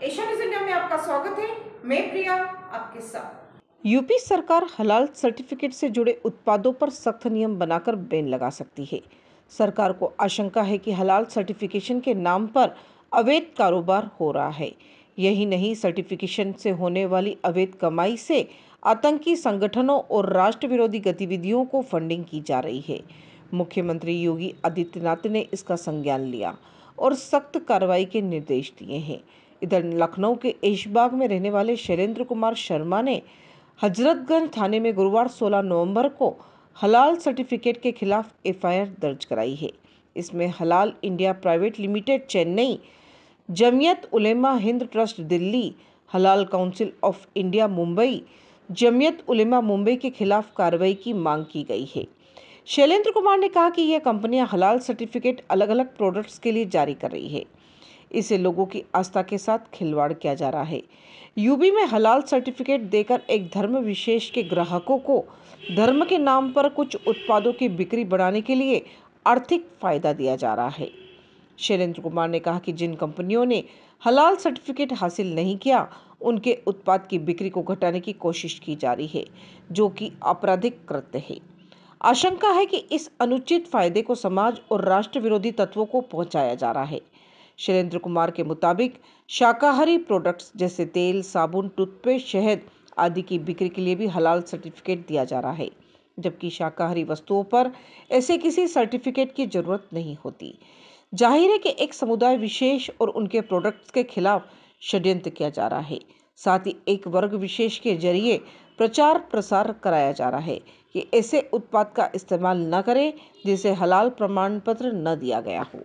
में आपका स्वागत है मैं प्रिया आपके साथ यूपी सरकार हलाल सर्टिफिकेट से जुड़े उत्पादों पर सख्त नियम बनाकर बैन लगा सकती है सरकार को आशंका है कि हलाल सर्टिफिकेशन के नाम पर अवैध कारोबार हो रहा है यही नहीं सर्टिफिकेशन से होने वाली अवैध कमाई से आतंकी संगठनों और राष्ट्र विरोधी गतिविधियों को फंडिंग की जा रही है मुख्यमंत्री योगी आदित्यनाथ ने इसका संज्ञान लिया और सख्त कार्रवाई के निर्देश दिए हैं इधर लखनऊ के ऐशबाग में रहने वाले शैलेंद्र कुमार शर्मा ने हजरतगंज थाने में गुरुवार 16 नवंबर को हलाल सर्टिफिकेट के खिलाफ एफआईआर दर्ज कराई है इसमें Halal India private limited Chennai Jamiat Ulema Hind trust Delhi Halal council of India Mumbai Jamiat Ulema Mumbai के खिलाफ कार्रवाई की मांग की गई है शैलेंद्र कुमार ने कहा कि यह कंपनियां हलाल सर्टिफिकेट अलग अलग प्रोडक्ट्स के लिए जारी कर रही है इसे लोगों की आस्था के साथ खिलवाड़ किया जा रहा है यूपी में हलाल सर्टिफिकेट देकर एक धर्म विशेष के ग्राहकों को धर्म के नाम पर कुछ उत्पादों की बिक्री बढ़ाने के लिए आर्थिक फायदा दिया जा रहा है शैलेंद्र कुमार ने कहा कि जिन कंपनियों ने हलाल सर्टिफिकेट हासिल नहीं किया उनके उत्पाद की बिक्री को घटाने की कोशिश की जा रही है जो कि आपराधिक कृत्य है आशंका है कि इस अनुचित फायदे को समाज और राष्ट्र विरोधी तत्वों को पहुंचाया जा रहा है शैलेंद्र कुमार के मुताबिक शाकाहारी प्रोडक्ट्स जैसे तेल साबुन टूथपेस्ट शहद आदि की बिक्री के लिए भी हलाल सर्टिफिकेट दिया जा रहा है जबकि शाकाहारी वस्तुओं पर ऐसे किसी सर्टिफिकेट की जरूरत नहीं होती जाहिर है कि एक समुदाय विशेष और उनके प्रोडक्ट्स के खिलाफ षड्यंत्र किया जा रहा है साथ ही एक वर्ग विशेष के जरिए प्रचार प्रसार कराया जा रहा है कि ऐसे उत्पाद का इस्तेमाल न करें जिसे हलाल प्रमाण पत्र न दिया गया हो